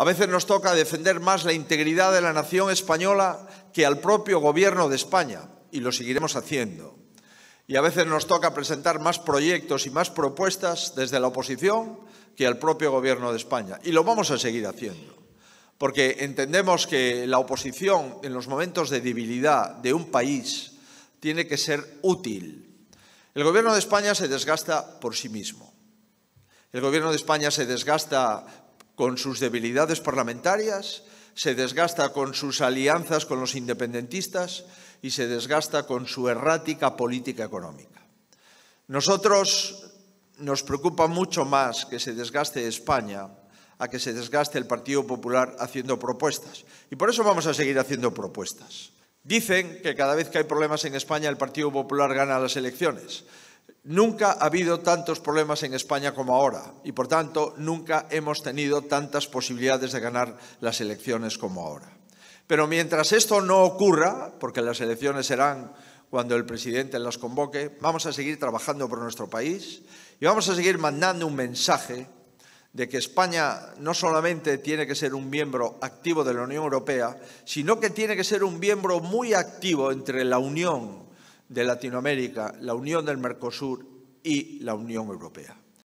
A veces nos toca defender más la integridad de la nación española que al propio gobierno de España, y lo seguiremos haciendo. Y a veces nos toca presentar más proyectos y más propuestas desde la oposición que al propio gobierno de España. Y lo vamos a seguir haciendo, porque entendemos que la oposición en los momentos de debilidad de un país tiene que ser útil. El gobierno de España se desgasta por sí mismo. El gobierno de España se desgasta con sus debilidades parlamentarias, se desgasta con sus alianzas con los independentistas y se desgasta con su errática política económica. Nosotros nos preocupa mucho más que se desgaste España a que se desgaste el Partido Popular haciendo propuestas. Y por eso vamos a seguir haciendo propuestas. Dicen que cada vez que hay problemas en España el Partido Popular gana las elecciones. Nunca ha habido tantos problemas en España como ahora y por tanto nunca hemos tenido tantas posibilidades de ganar las elecciones como ahora. Pero mientras esto no ocurra, porque las elecciones serán cuando el presidente las convoque, vamos a seguir trabajando por nuestro país y vamos a seguir mandando un mensaje de que España no solamente tiene que ser un miembro activo de la Unión Europea, sino que tiene que ser un miembro muy activo entre la Unión de Latinoamérica, la Unión del Mercosur y la Unión Europea.